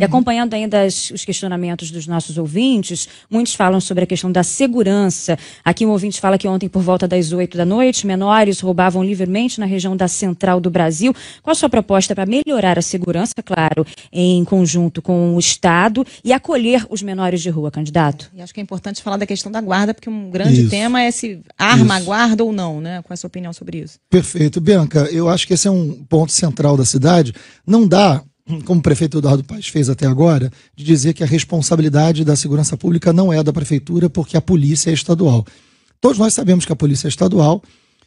E acompanhando ainda as, os questionamentos dos nossos ouvintes, muitos falam sobre a questão da segurança. Aqui um ouvinte fala que ontem, por volta das 8 da noite, menores roubavam livremente na região da central do Brasil. Qual a sua proposta para melhorar a segurança, claro, em conjunto com o Estado e acolher os menores de rua, candidato? E acho que é importante falar da questão da guarda, porque um grande isso. tema é se arma isso. a guarda ou não, né? Qual é a sua opinião sobre isso? Perfeito. Bianca, eu acho que esse é um ponto central da cidade. Não dá como o prefeito Eduardo Paes fez até agora, de dizer que a responsabilidade da segurança pública não é da prefeitura, porque a polícia é estadual. Todos nós sabemos que a polícia é estadual,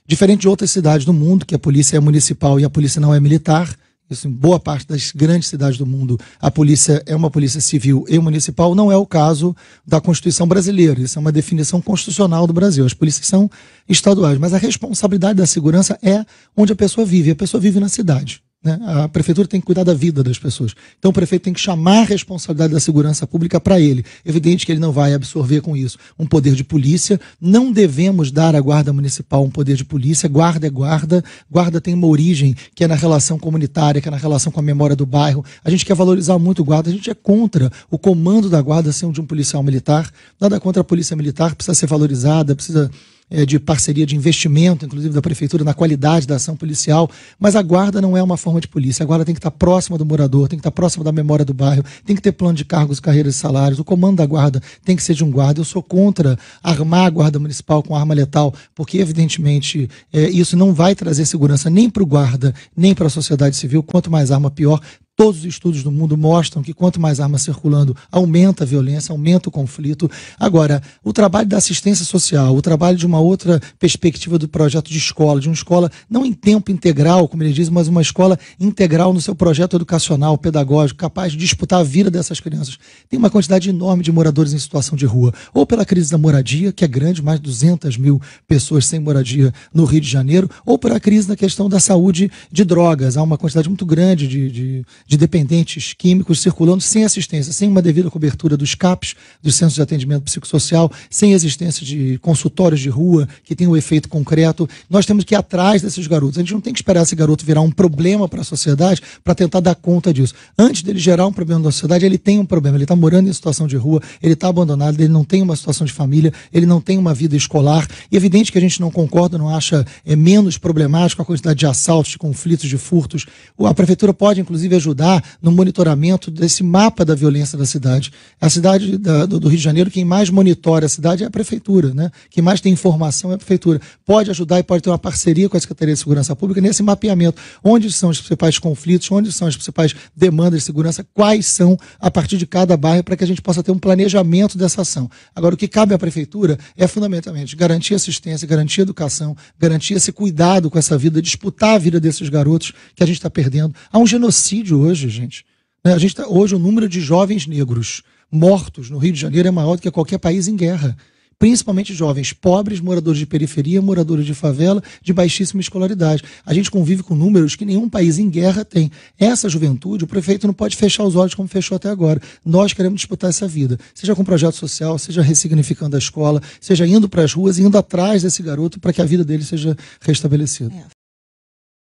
diferente de outras cidades do mundo, que a polícia é municipal e a polícia não é militar. Isso em boa parte das grandes cidades do mundo, a polícia é uma polícia civil e municipal, não é o caso da Constituição brasileira. Isso é uma definição constitucional do Brasil. As polícias são estaduais, mas a responsabilidade da segurança é onde a pessoa vive. A pessoa vive na cidade. Né? A prefeitura tem que cuidar da vida das pessoas. Então o prefeito tem que chamar a responsabilidade da segurança pública para ele. Evidente que ele não vai absorver com isso um poder de polícia. Não devemos dar à guarda municipal um poder de polícia. Guarda é guarda. Guarda tem uma origem que é na relação comunitária, que é na relação com a memória do bairro. A gente quer valorizar muito o guarda. A gente é contra o comando da guarda sendo de um policial militar. Nada contra a polícia militar. Precisa ser valorizada, precisa é, de parceria de investimento, inclusive da prefeitura, na qualidade da ação policial. Mas a guarda não é uma forma de polícia. A guarda tem que estar próxima do morador, tem que estar próxima da memória do bairro, tem que ter plano de cargos, carreiras e salários. O comando da guarda tem que ser de um guarda. Eu sou contra armar a guarda municipal com arma letal, porque, evidentemente, é, isso não vai trazer segurança nem para o guarda, nem para a sociedade civil. Quanto mais arma, pior. Todos os estudos do mundo mostram que quanto mais armas circulando, aumenta a violência, aumenta o conflito. Agora, o trabalho da assistência social, o trabalho de uma outra perspectiva do projeto de escola, de uma escola não em tempo integral, como ele diz, mas uma escola integral no seu projeto educacional, pedagógico, capaz de disputar a vida dessas crianças. Tem uma quantidade enorme de moradores em situação de rua, ou pela crise da moradia, que é grande, mais de 200 mil pessoas sem moradia no Rio de Janeiro, ou pela crise na questão da saúde de drogas. Há uma quantidade muito grande de, de de dependentes químicos circulando sem assistência, sem uma devida cobertura dos CAPs, dos Centros de Atendimento Psicossocial, sem existência de consultórios de rua que tenham um efeito concreto. Nós temos que ir atrás desses garotos. A gente não tem que esperar esse garoto virar um problema para a sociedade para tentar dar conta disso. Antes dele gerar um problema na sociedade, ele tem um problema. Ele está morando em situação de rua, ele está abandonado, ele não tem uma situação de família, ele não tem uma vida escolar. E é evidente que a gente não concorda, não acha é, menos problemático a quantidade de assaltos, de conflitos, de furtos. A prefeitura pode, inclusive, ajudar ajudar no monitoramento desse mapa da violência da cidade. A cidade da, do, do Rio de Janeiro, quem mais monitora a cidade é a prefeitura, né? Quem mais tem informação é a prefeitura. Pode ajudar e pode ter uma parceria com a Secretaria de Segurança Pública nesse mapeamento. Onde são os principais conflitos, onde são as principais demandas de segurança, quais são a partir de cada bairro, para que a gente possa ter um planejamento dessa ação. Agora, o que cabe à prefeitura é fundamentalmente garantir assistência, garantir educação, garantir esse cuidado com essa vida, disputar a vida desses garotos que a gente está perdendo. Há um genocídio hoje, gente. Né, a gente tá, hoje o número de jovens negros mortos no Rio de Janeiro é maior do que qualquer país em guerra. Principalmente jovens pobres, moradores de periferia, moradores de favela, de baixíssima escolaridade. A gente convive com números que nenhum país em guerra tem. Essa juventude, o prefeito não pode fechar os olhos como fechou até agora. Nós queremos disputar essa vida, seja com projeto social, seja ressignificando a escola, seja indo para as ruas e indo atrás desse garoto para que a vida dele seja restabelecida. É.